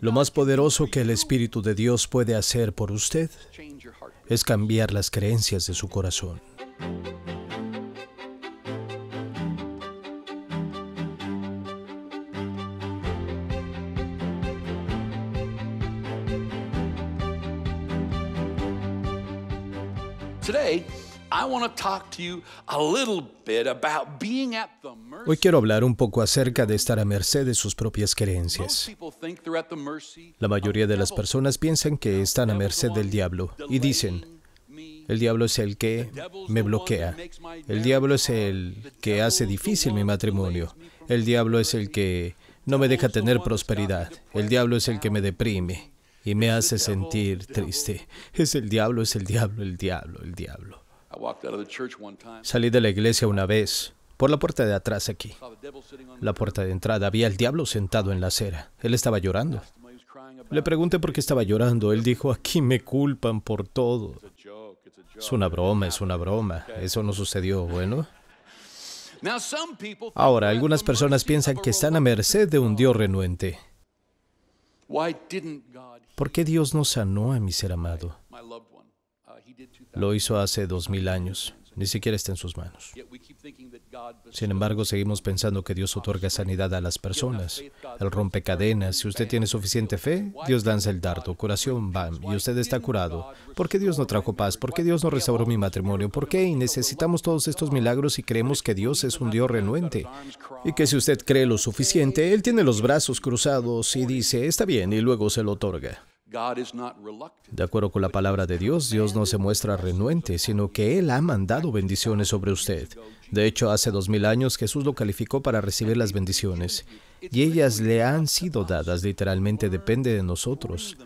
Lo más poderoso que el Espíritu de Dios puede hacer por usted es cambiar las creencias de su corazón. Hoy quiero hablar un poco acerca de estar a merced de sus propias creencias. La mayoría de las personas piensan que están a merced del diablo y dicen, el diablo es el que me bloquea. El diablo es el que hace difícil mi matrimonio. El diablo es el que no me deja tener prosperidad. El diablo es el que me deprime y me hace sentir triste. Es el diablo, es el diablo, el diablo, el diablo. Salí de la iglesia una vez, por la puerta de atrás aquí. La puerta de entrada había el diablo sentado en la acera. Él estaba llorando. Le pregunté por qué estaba llorando. Él dijo, aquí me culpan por todo. Es una broma, es una broma. Eso no sucedió, bueno. Ahora, algunas personas piensan que están a merced de un Dios renuente. ¿Por qué Dios no sanó a mi ser amado? Lo hizo hace dos mil años. Ni siquiera está en sus manos. Sin embargo, seguimos pensando que Dios otorga sanidad a las personas. Él rompe cadenas. Si usted tiene suficiente fe, Dios lanza el dardo. Curación, bam. Y usted está curado. ¿Por qué Dios no trajo paz? ¿Por qué Dios no restauró mi matrimonio? ¿Por qué? Y necesitamos todos estos milagros y creemos que Dios es un Dios renuente. Y que si usted cree lo suficiente, Él tiene los brazos cruzados y dice, está bien, y luego se lo otorga. De acuerdo con la palabra de Dios, Dios no se muestra renuente, sino que Él ha mandado bendiciones sobre usted. De hecho, hace dos mil años Jesús lo calificó para recibir las bendiciones, y ellas le han sido dadas literalmente depende de nosotros,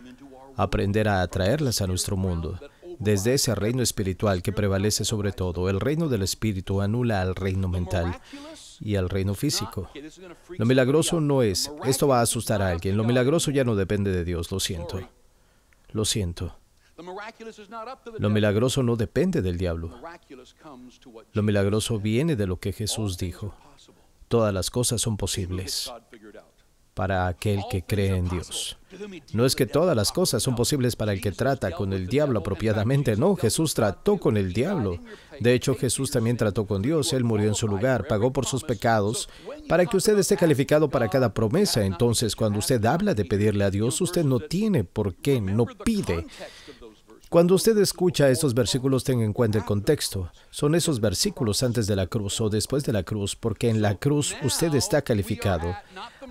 aprender a atraerlas a nuestro mundo. Desde ese reino espiritual que prevalece sobre todo, el reino del espíritu anula al reino mental y al reino físico. Lo milagroso no es, esto va a asustar a alguien, lo milagroso ya no depende de Dios, lo siento. Lo siento. Lo milagroso no depende del diablo. Lo milagroso viene de lo que Jesús dijo. Todas las cosas son posibles para aquel que cree en Dios. No es que todas las cosas son posibles para el que trata con el diablo apropiadamente, no, Jesús trató con el diablo. De hecho, Jesús también trató con Dios, Él murió en su lugar, pagó por sus pecados, para que usted esté calificado para cada promesa. Entonces, cuando usted habla de pedirle a Dios, usted no tiene por qué, no pide cuando usted escucha estos versículos, tenga en cuenta el contexto. Son esos versículos antes de la cruz o después de la cruz, porque en la cruz usted está calificado.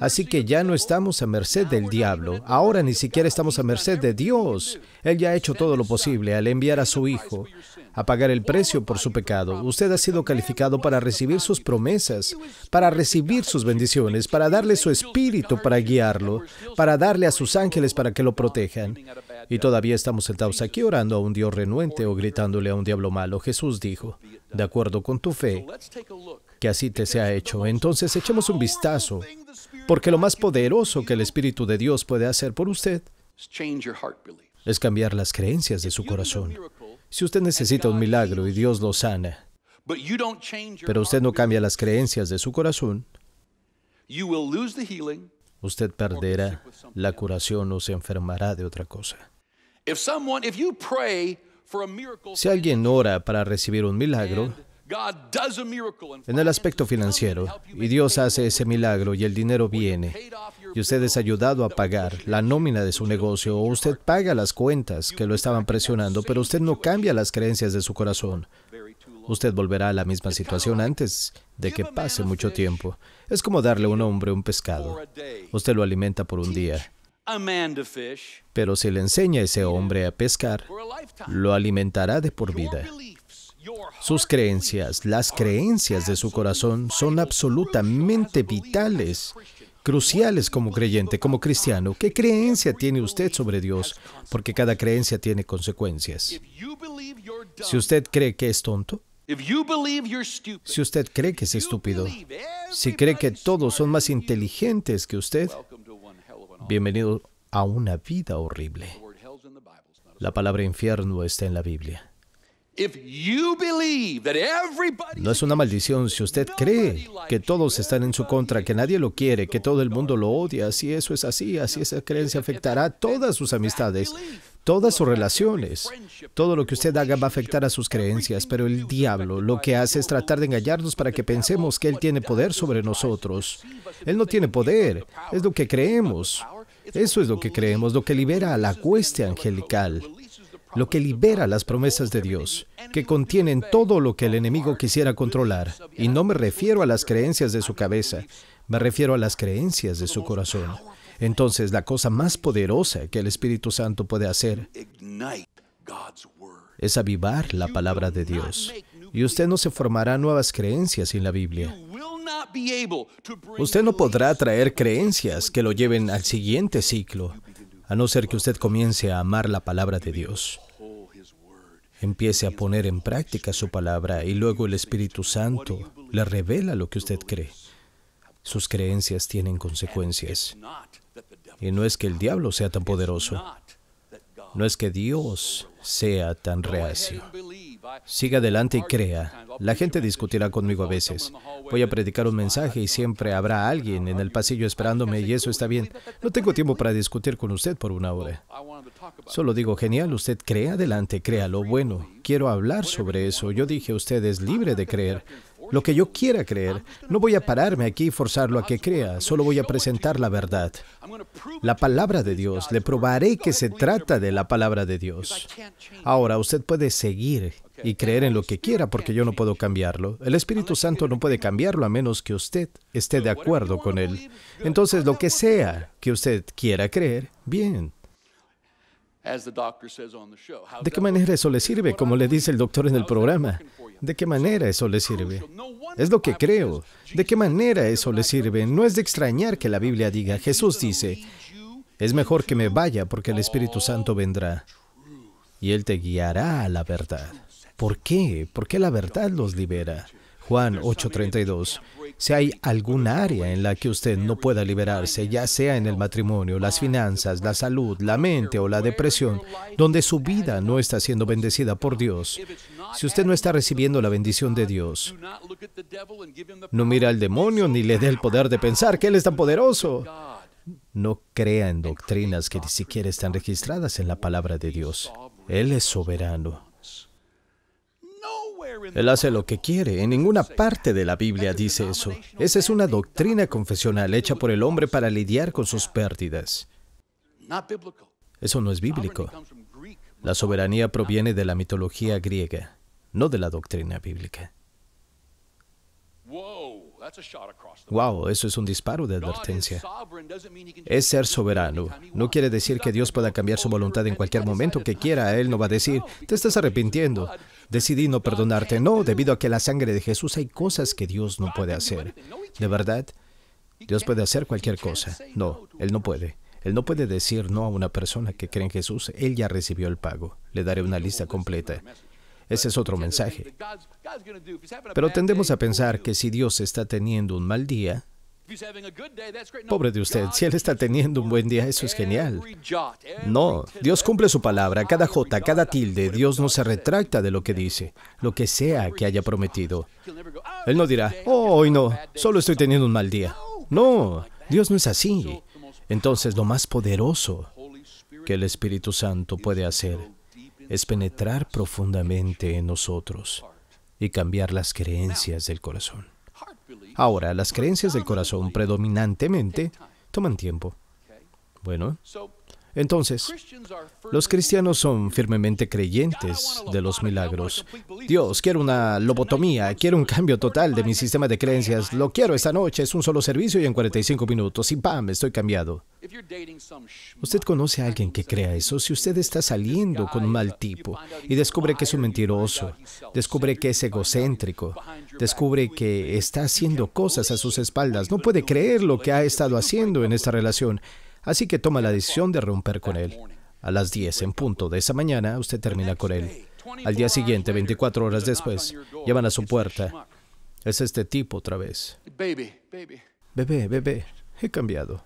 Así que ya no estamos a merced del diablo. Ahora ni siquiera estamos a merced de Dios. Él ya ha hecho todo lo posible al enviar a su Hijo a pagar el precio por su pecado. Usted ha sido calificado para recibir sus promesas, para recibir sus bendiciones, para darle su espíritu para guiarlo, para darle a sus ángeles para que lo protejan y todavía estamos sentados aquí orando a un Dios renuente o gritándole a un diablo malo. Jesús dijo, de acuerdo con tu fe, que así te sea hecho. Entonces echemos un vistazo, porque lo más poderoso que el Espíritu de Dios puede hacer por usted es cambiar las creencias de su corazón. Si usted necesita un milagro y Dios lo sana, pero usted no cambia las creencias de su corazón, usted perderá la curación o se enfermará de otra cosa. Si alguien ora para recibir un milagro, en el aspecto financiero, y Dios hace ese milagro y el dinero viene, y usted es ayudado a pagar la nómina de su negocio, o usted paga las cuentas que lo estaban presionando, pero usted no cambia las creencias de su corazón. Usted volverá a la misma situación antes de que pase mucho tiempo. Es como darle a un hombre un pescado. Usted lo alimenta por un día, pero si le enseña a ese hombre a pescar, lo alimentará de por vida. Sus creencias, las creencias de su corazón son absolutamente vitales, cruciales como creyente, como cristiano. ¿Qué creencia tiene usted sobre Dios? Porque cada creencia tiene consecuencias. Si usted cree que es tonto, si usted cree que es estúpido, si cree que todos son más inteligentes que usted, Bienvenido a una vida horrible. La palabra infierno está en la Biblia. No es una maldición si usted cree que todos están en su contra, que nadie lo quiere, que todo el mundo lo odia. Si eso es así, así esa creencia afectará todas sus amistades, todas sus relaciones. Todo lo que usted haga va a afectar a sus creencias, pero el diablo lo que hace es tratar de engañarnos para que pensemos que Él tiene poder sobre nosotros. Él no tiene poder, es lo que creemos. Eso es lo que creemos, lo que libera a la cueste angelical, lo que libera las promesas de Dios, que contienen todo lo que el enemigo quisiera controlar. Y no me refiero a las creencias de su cabeza, me refiero a las creencias de su corazón. Entonces, la cosa más poderosa que el Espíritu Santo puede hacer es avivar la palabra de Dios. Y usted no se formará nuevas creencias sin la Biblia. Usted no podrá traer creencias que lo lleven al siguiente ciclo, a no ser que usted comience a amar la palabra de Dios. Empiece a poner en práctica su palabra y luego el Espíritu Santo le revela lo que usted cree. Sus creencias tienen consecuencias. Y no es que el diablo sea tan poderoso. No es que Dios sea tan reacio. Siga adelante y crea. La gente discutirá conmigo a veces. Voy a predicar un mensaje y siempre habrá alguien en el pasillo esperándome y eso está bien. No tengo tiempo para discutir con usted por una hora. Solo digo, genial, usted crea adelante, crea lo bueno. Quiero hablar sobre eso. Yo dije, usted es libre de creer lo que yo quiera creer. No voy a pararme aquí y forzarlo a que crea, solo voy a presentar la verdad. La palabra de Dios, le probaré que se trata de la palabra de Dios. Ahora usted puede seguir y creer en lo que quiera porque yo no puedo cambiarlo. El Espíritu Santo no puede cambiarlo a menos que usted esté de acuerdo con él. Entonces, lo que sea que usted quiera creer, bien. ¿De qué manera eso le sirve? Como le dice el doctor en el programa. ¿De qué manera eso le sirve? Es lo que creo. ¿De qué manera eso le sirve? No es de extrañar que la Biblia diga, Jesús dice, es mejor que me vaya porque el Espíritu Santo vendrá y Él te guiará a la verdad. ¿Por qué? ¿Por qué la verdad los libera? Juan 8:32. Si hay alguna área en la que usted no pueda liberarse, ya sea en el matrimonio, las finanzas, la salud, la mente o la depresión, donde su vida no está siendo bendecida por Dios, si usted no está recibiendo la bendición de Dios, no mira al demonio ni le dé el poder de pensar que Él es tan poderoso. No crea en doctrinas que ni siquiera están registradas en la palabra de Dios. Él es soberano. Él hace lo que quiere. En ninguna parte de la Biblia dice eso. Esa es una doctrina confesional hecha por el hombre para lidiar con sus pérdidas. Eso no es bíblico. La soberanía proviene de la mitología griega, no de la doctrina bíblica. Wow, eso es un disparo de advertencia. Es ser soberano. No quiere decir que Dios pueda cambiar su voluntad en cualquier momento que quiera. Él no va a decir, te estás arrepintiendo. Decidí no perdonarte, no, debido a que la sangre de Jesús hay cosas que Dios no puede hacer. De verdad, Dios puede hacer cualquier cosa. No, Él no puede. Él no puede decir no a una persona que cree en Jesús. Él ya recibió el pago. Le daré una lista completa. Ese es otro mensaje. Pero tendemos a pensar que si Dios está teniendo un mal día, Pobre de usted, si él está teniendo un buen día, eso es genial. No, Dios cumple su palabra, cada jota, cada tilde, Dios no se retracta de lo que dice, lo que sea que haya prometido. Oh, él no dirá, oh, hoy no, solo estoy teniendo un mal día. No, Dios no es así. Entonces, lo más poderoso que el Espíritu Santo puede hacer es penetrar profundamente en nosotros y cambiar las creencias del corazón. Ahora, las creencias del corazón predominantemente toman tiempo. Bueno, entonces, los cristianos son firmemente creyentes de los milagros. Dios, quiero una lobotomía, quiero un cambio total de mi sistema de creencias, lo quiero esta noche, es un solo servicio y en 45 minutos, y ¡pam!, estoy cambiado. Usted conoce a alguien que crea eso. Si usted está saliendo con un mal tipo y descubre que es un mentiroso, descubre que es egocéntrico, descubre que está haciendo cosas a sus espaldas, no puede creer lo que ha estado haciendo en esta relación. Así que toma la decisión de romper con él. A las 10 en punto de esa mañana, usted termina con él. Al día siguiente, 24 horas después, llevan a su puerta. Es este tipo otra vez. Bebé, bebé, he cambiado.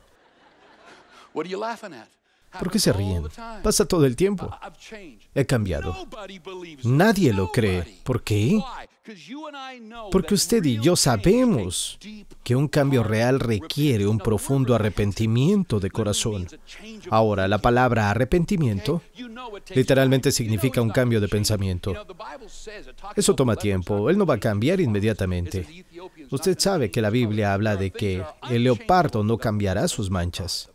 ¿Por qué se ríen? Pasa todo el tiempo. He cambiado. Nadie lo cree. ¿Por qué? Porque usted y yo sabemos que un cambio real requiere un profundo arrepentimiento de corazón. Ahora, la palabra arrepentimiento literalmente significa un cambio de pensamiento. Eso toma tiempo. Él no va a cambiar inmediatamente. Usted sabe que la Biblia habla de que el leopardo no cambiará sus manchas.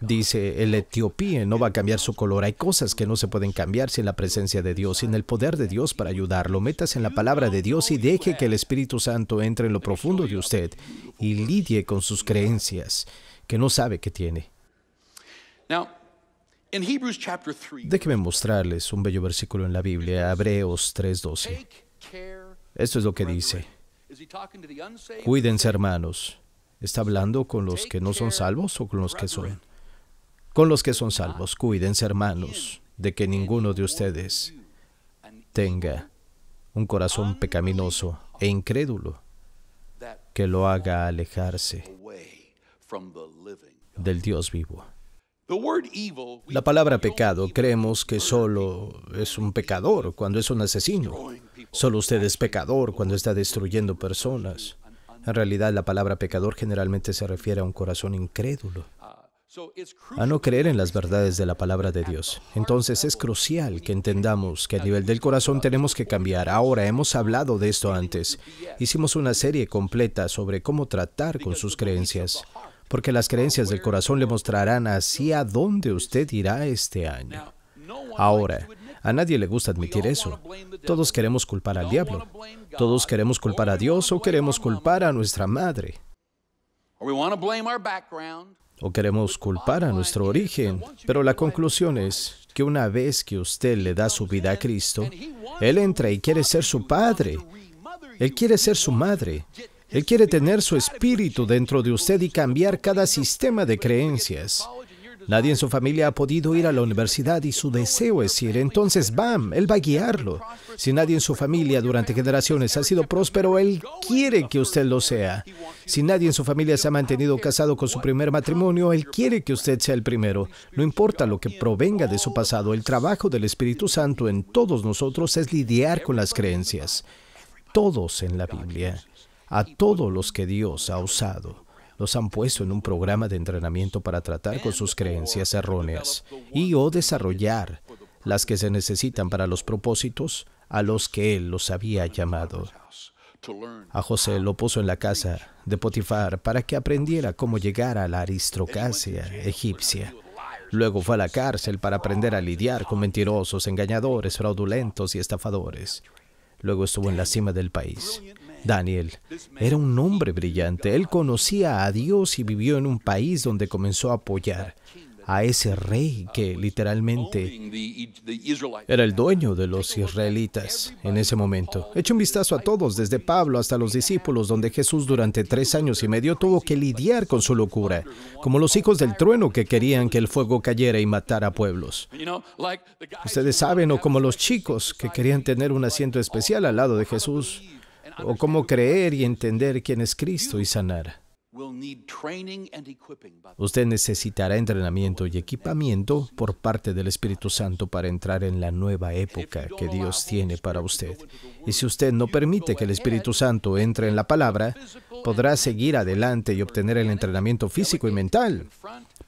Dice, el etiopía no va a cambiar su color. Hay cosas que no se pueden cambiar sin la presencia de Dios, sin el poder de Dios para ayudarlo. Métase en la palabra de Dios y deje que el Espíritu Santo entre en lo profundo de usted y lidie con sus creencias que no sabe que tiene. Déjeme mostrarles un bello versículo en la Biblia, Hebreos 3:12. Esto es lo que dice. Cuídense hermanos. ¿Está hablando con los que no son salvos o con los que son? con los que son salvos. Ah. Cuídense, hermanos, de que ninguno de ustedes tenga un corazón pecaminoso e incrédulo que lo haga alejarse del Dios vivo. La palabra pecado creemos que solo es un pecador cuando es un asesino. Solo usted es pecador cuando está destruyendo personas. En realidad la palabra pecador generalmente se refiere a un corazón incrédulo a no creer en las verdades de la palabra de Dios. Entonces es crucial que entendamos que a nivel del corazón tenemos que cambiar. Ahora hemos hablado de esto antes. Hicimos una serie completa sobre cómo tratar con sus creencias, porque las creencias del corazón le mostrarán hacia dónde usted irá este año. Ahora, a nadie le gusta admitir eso. Todos queremos culpar al diablo. Todos queremos culpar a Dios o queremos culpar a nuestra madre o queremos culpar a nuestro origen, pero la conclusión es que una vez que usted le da su vida a Cristo, Él entra y quiere ser su padre. Él quiere ser su madre. Él quiere tener su espíritu dentro de usted y cambiar cada sistema de creencias. Nadie en su familia ha podido ir a la universidad y su deseo es ir, entonces bam, él va a guiarlo. Si nadie en su familia durante generaciones ha sido próspero, él quiere que usted lo sea. Si nadie en su familia se ha mantenido casado con su primer matrimonio, él quiere que usted sea el primero. No importa lo que provenga de su pasado, el trabajo del Espíritu Santo en todos nosotros es lidiar con las creencias. Todos en la Biblia, a todos los que Dios ha usado los han puesto en un programa de entrenamiento para tratar con sus creencias erróneas y o desarrollar las que se necesitan para los propósitos a los que él los había llamado. A José lo puso en la casa de Potifar para que aprendiera cómo llegar a la aristocracia egipcia. Luego fue a la cárcel para aprender a lidiar con mentirosos, engañadores, fraudulentos y estafadores. Luego estuvo en la cima del país. Daniel era un hombre brillante. Él conocía a Dios y vivió en un país donde comenzó a apoyar a ese rey que literalmente era el dueño de los israelitas en ese momento. Eche un vistazo a todos, desde Pablo hasta los discípulos, donde Jesús durante tres años y medio tuvo que lidiar con su locura, como los hijos del trueno que querían que el fuego cayera y matara pueblos. Ustedes saben, o como los chicos que querían tener un asiento especial al lado de Jesús o cómo creer y entender quién es Cristo y sanar. Usted necesitará entrenamiento y equipamiento por parte del Espíritu Santo para entrar en la nueva época que Dios tiene para usted. Y si usted no permite que el Espíritu Santo entre en la palabra, podrá seguir adelante y obtener el entrenamiento físico y mental.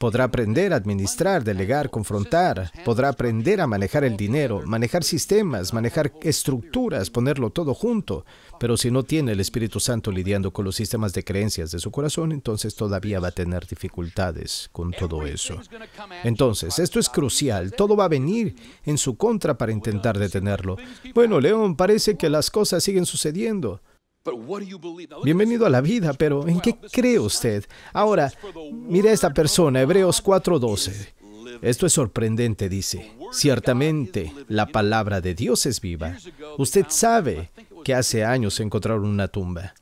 Podrá aprender a administrar, delegar, confrontar. Podrá aprender a manejar el dinero, manejar sistemas, manejar estructuras, ponerlo todo junto. Pero si no tiene el Espíritu Santo lidiando con los sistemas de creencias de su corazón, entonces todavía va a tener dificultades con todo eso. Entonces, esto es crucial. Todo va a venir en su contra para intentar detenerlo. Bueno, León, parece que las cosas siguen sucediendo. Bienvenido a la vida, pero ¿en qué cree usted? Ahora, mire a esta persona, Hebreos 4:12. Esto es sorprendente, dice. Ciertamente, la palabra de Dios es viva. Usted sabe que hace años encontraron una tumba.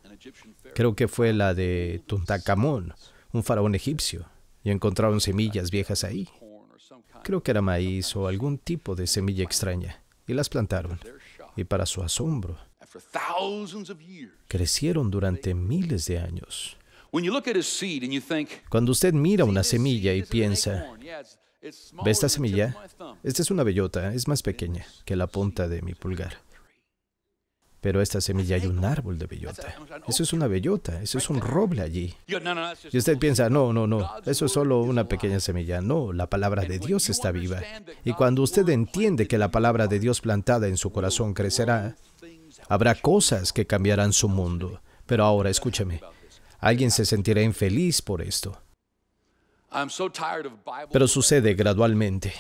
Creo que fue la de Tuntacamón, un faraón egipcio, y encontraron semillas viejas ahí. Creo que era maíz o algún tipo de semilla extraña, y las plantaron. Y para su asombro, Crecieron durante miles de años. Cuando usted mira una semilla y piensa, ¿ve esta semilla? Esta es una bellota, es más pequeña que la punta de mi pulgar. Pero esta semilla hay un árbol de bellota. Eso es una bellota, eso es un roble allí. Y usted piensa, no, no, no, eso es solo una pequeña semilla. No, la palabra de Dios está viva. Y cuando usted entiende que la palabra de Dios plantada en su corazón crecerá, Habrá cosas que cambiarán su mundo. Pero ahora escúchame, alguien se sentirá infeliz por esto. Pero sucede gradualmente.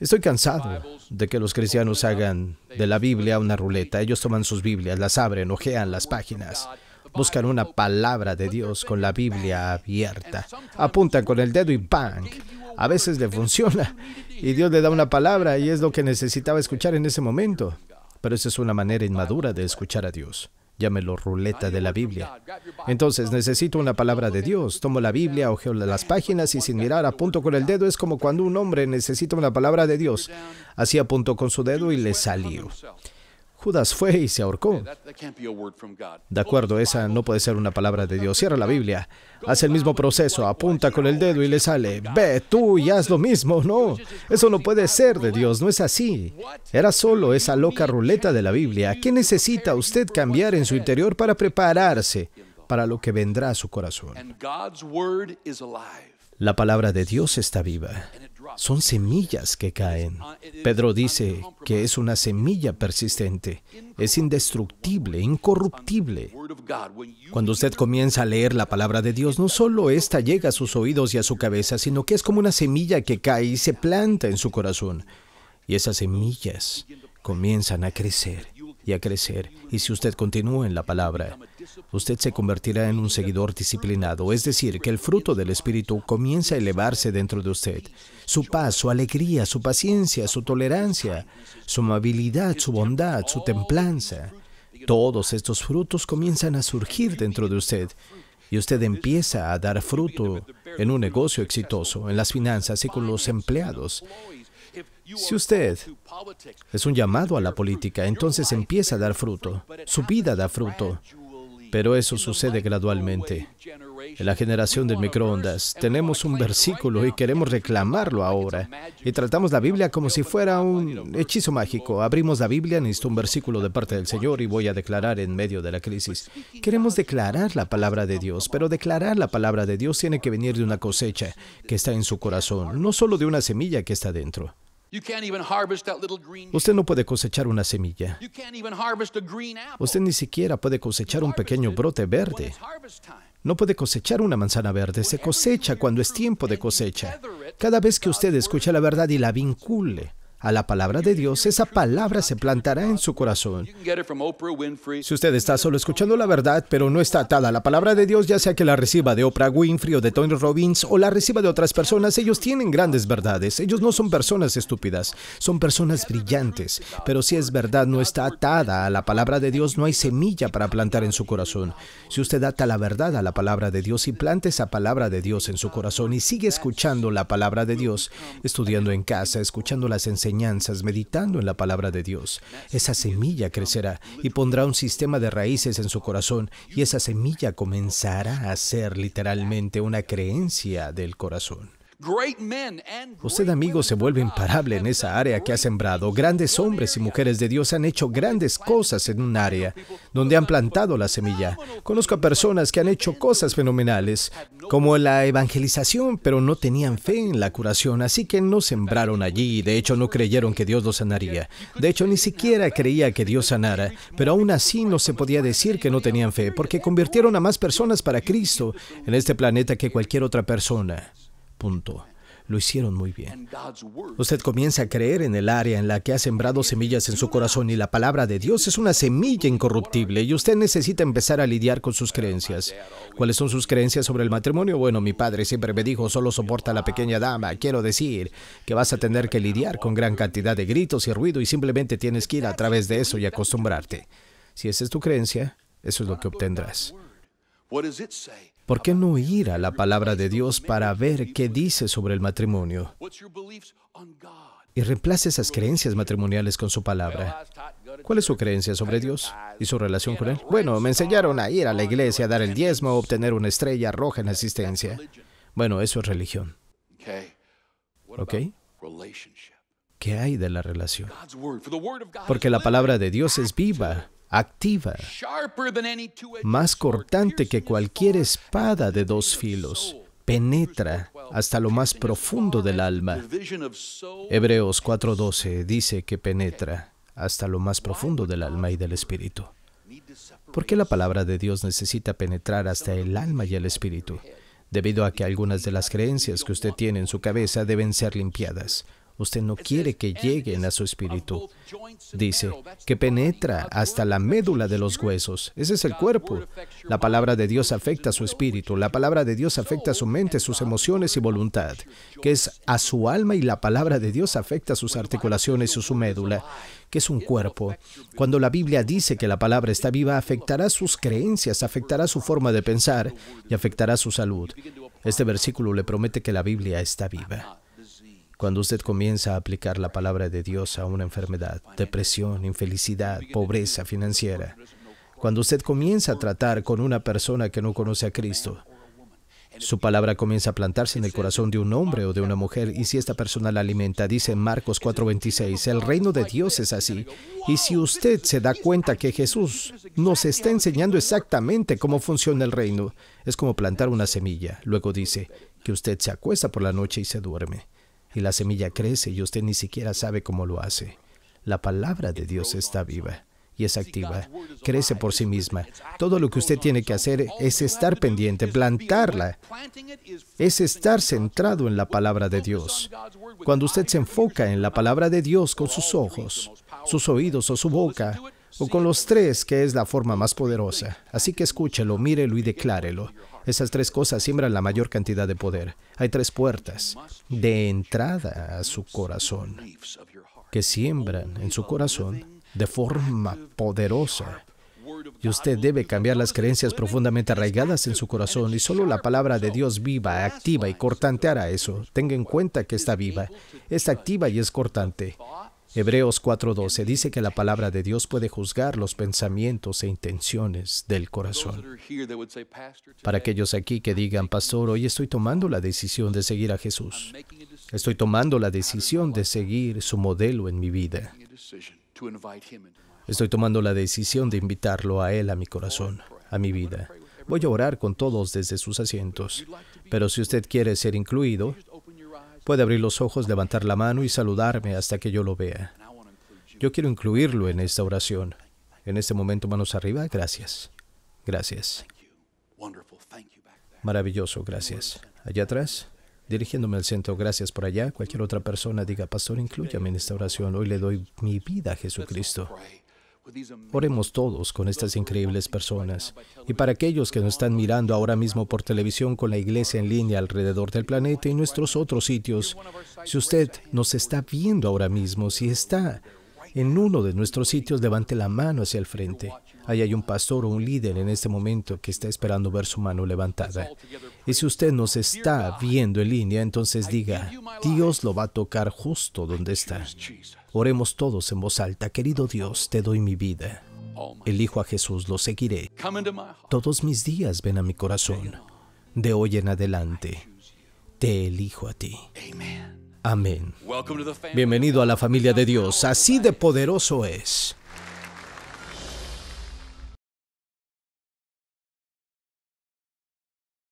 Estoy cansado de que los cristianos hagan de la Biblia una ruleta. Ellos toman sus Biblias, las abren, ojean las páginas, buscan una palabra de Dios con la Biblia abierta, apuntan con el dedo y ¡bang! A veces le funciona y Dios le da una palabra y es lo que necesitaba escuchar en ese momento pero esa es una manera inmadura de escuchar a Dios. Llámelo ruleta de la Biblia. Entonces, necesito una palabra de Dios. Tomo la Biblia, ojeo las páginas y sin mirar, apunto con el dedo. Es como cuando un hombre necesita una palabra de Dios. Así apuntó con su dedo y le salió. Judas fue y se ahorcó. De acuerdo, esa no puede ser una palabra de Dios. Cierra la Biblia. Hace el mismo proceso, apunta con el dedo y le sale, ve tú y haz lo mismo. No, eso no puede ser de Dios, no es así. Era solo esa loca ruleta de la Biblia. ¿Qué necesita usted cambiar en su interior para prepararse para lo que vendrá a su corazón? La palabra de Dios está viva son semillas que caen. Pedro dice que es una semilla persistente, es indestructible, incorruptible. Cuando usted comienza a leer la palabra de Dios, no solo ésta llega a sus oídos y a su cabeza, sino que es como una semilla que cae y se planta en su corazón. Y esas semillas comienzan a crecer y a crecer. Y si usted continúa en la palabra, usted se convertirá en un seguidor disciplinado, es decir, que el fruto del Espíritu comienza a elevarse dentro de usted. Su paz, su alegría, su paciencia, su tolerancia, su amabilidad, su bondad, su templanza. Todos estos frutos comienzan a surgir dentro de usted y usted empieza a dar fruto en un negocio exitoso, en las finanzas y con los empleados. Si usted es un llamado a la política, entonces empieza a dar fruto. Su vida da fruto. Pero eso sucede gradualmente. En la generación del microondas tenemos un versículo y queremos reclamarlo ahora. Y tratamos la Biblia como si fuera un hechizo mágico. Abrimos la Biblia, necesito un versículo de parte del Señor y voy a declarar en medio de la crisis. Queremos declarar la palabra de Dios, pero declarar la palabra de Dios tiene que venir de una cosecha que está en su corazón, no solo de una semilla que está dentro. Usted no puede cosechar una semilla. Usted ni siquiera puede cosechar un pequeño brote verde. No puede cosechar una manzana verde. Se cosecha cuando es tiempo de cosecha. Cada vez que usted escucha la verdad y la vincule a la palabra de Dios, esa palabra se plantará en su corazón. Si usted está solo escuchando la verdad, pero no está atada a la palabra de Dios, ya sea que la reciba de Oprah Winfrey o de Tony Robbins o la reciba de otras personas, ellos tienen grandes verdades. Ellos no son personas estúpidas, son personas brillantes. Pero si es verdad, no está atada a la palabra de Dios, no hay semilla para plantar en su corazón. Si usted ata la verdad a la palabra de Dios y planta esa palabra de Dios en su corazón y sigue escuchando la palabra de Dios, estudiando en casa, escuchando las enseñanzas, meditando en la palabra de Dios. Esa semilla crecerá y pondrá un sistema de raíces en su corazón y esa semilla comenzará a ser literalmente una creencia del corazón. Usted, amigo, se vuelve imparable en esa área que ha sembrado. Grandes hombres y mujeres de Dios han hecho grandes cosas en un área donde han plantado la semilla. Conozco a personas que han hecho cosas fenomenales, como la evangelización, pero no tenían fe en la curación, así que no sembraron allí y de hecho no creyeron que Dios los sanaría. De hecho, ni siquiera creía que Dios sanara, pero aún así no se podía decir que no tenían fe, porque convirtieron a más personas para Cristo en este planeta que cualquier otra persona. Lo hicieron muy bien. Usted comienza a creer en el área en la que ha sembrado semillas en su corazón y la palabra de Dios es una semilla incorruptible y usted necesita empezar a lidiar con sus creencias. ¿Cuáles son sus creencias sobre el matrimonio? Bueno, mi padre siempre me dijo, solo soporta la pequeña dama. Quiero decir que vas a tener que lidiar con gran cantidad de gritos y ruido y simplemente tienes que ir a través de eso y acostumbrarte. Si esa es tu creencia, eso es lo que obtendrás. ¿Por qué no ir a la palabra de Dios para ver qué dice sobre el matrimonio? Y reemplace esas creencias matrimoniales con su palabra. ¿Cuál es su creencia sobre Dios y su relación con Él? Bueno, me enseñaron a ir a la iglesia, a dar el diezmo, a obtener una estrella roja en asistencia. Bueno, eso es religión. ¿Ok? ¿Qué hay de la relación? Porque la palabra de Dios es viva activa, más cortante que cualquier espada de dos filos, penetra hasta lo más profundo del alma. Hebreos 4:12 dice que penetra hasta lo más profundo del alma y del espíritu. ¿Por qué la palabra de Dios necesita penetrar hasta el alma y el espíritu? Debido a que algunas de las creencias que usted tiene en su cabeza deben ser limpiadas. Usted no quiere que lleguen a su espíritu. Dice que penetra hasta la médula de los huesos. Ese es el cuerpo. La palabra de Dios afecta a su espíritu. La palabra de Dios afecta a su mente, sus emociones y voluntad, que es a su alma y la palabra de Dios afecta a sus articulaciones y su médula, que es un cuerpo. Cuando la Biblia dice que la palabra está viva, afectará sus creencias, afectará su forma de pensar y afectará su salud. Este versículo le promete que la Biblia está viva. Cuando usted comienza a aplicar la palabra de Dios a una enfermedad, depresión, infelicidad, pobreza financiera, cuando usted comienza a tratar con una persona que no conoce a Cristo, su palabra comienza a plantarse en el corazón de un hombre o de una mujer, y si esta persona la alimenta, dice Marcos 4:26, el reino de Dios es así. Y si usted se da cuenta que Jesús nos está enseñando exactamente cómo funciona el reino, es como plantar una semilla. Luego dice que usted se acuesta por la noche y se duerme y la semilla crece y usted ni siquiera sabe cómo lo hace. La palabra de Dios está viva y es activa. Crece por sí misma. Todo lo que usted tiene que hacer es estar pendiente, plantarla. Es estar centrado en la palabra de Dios. Cuando usted se enfoca en la palabra de Dios con sus ojos, sus oídos o su boca, o con los tres, que es la forma más poderosa. Así que escúchelo, mírelo y declárelo. Esas tres cosas siembran la mayor cantidad de poder. Hay tres puertas de entrada a su corazón que siembran en su corazón de forma poderosa. Y usted debe cambiar las creencias profundamente arraigadas en su corazón y solo la palabra de Dios viva, activa y cortante hará eso. Tenga en cuenta que está viva, está activa y es cortante. Hebreos 4:12 dice que la palabra de Dios puede juzgar los pensamientos e intenciones del corazón. Para aquellos aquí que digan, pastor, hoy estoy tomando la decisión de seguir a Jesús. Estoy tomando la decisión de seguir su modelo en mi vida. Estoy tomando la decisión de invitarlo a Él a mi corazón, a mi vida. Voy a orar con todos desde sus asientos. Pero si usted quiere ser incluido, Puede abrir los ojos, levantar la mano y saludarme hasta que yo lo vea. Yo quiero incluirlo en esta oración. En este momento, manos arriba, gracias. Gracias. Maravilloso, gracias. Allá atrás, dirigiéndome al centro, gracias por allá. Cualquier otra persona diga, pastor, incluyame en esta oración. Hoy le doy mi vida a Jesucristo. Oremos todos con estas increíbles personas. Y para aquellos que nos están mirando ahora mismo por televisión con la iglesia en línea alrededor del planeta y nuestros otros sitios, si usted nos está viendo ahora mismo, si está en uno de nuestros sitios, levante la mano hacia el frente. Ahí hay un pastor o un líder en este momento que está esperando ver su mano levantada. Y si usted nos está viendo en línea, entonces diga, Dios lo va a tocar justo donde está. Oremos todos en voz alta, querido Dios, te doy mi vida. Elijo a Jesús, lo seguiré. Todos mis días ven a mi corazón. De hoy en adelante, te elijo a ti. Amén. Bienvenido a la familia de Dios, así de poderoso es.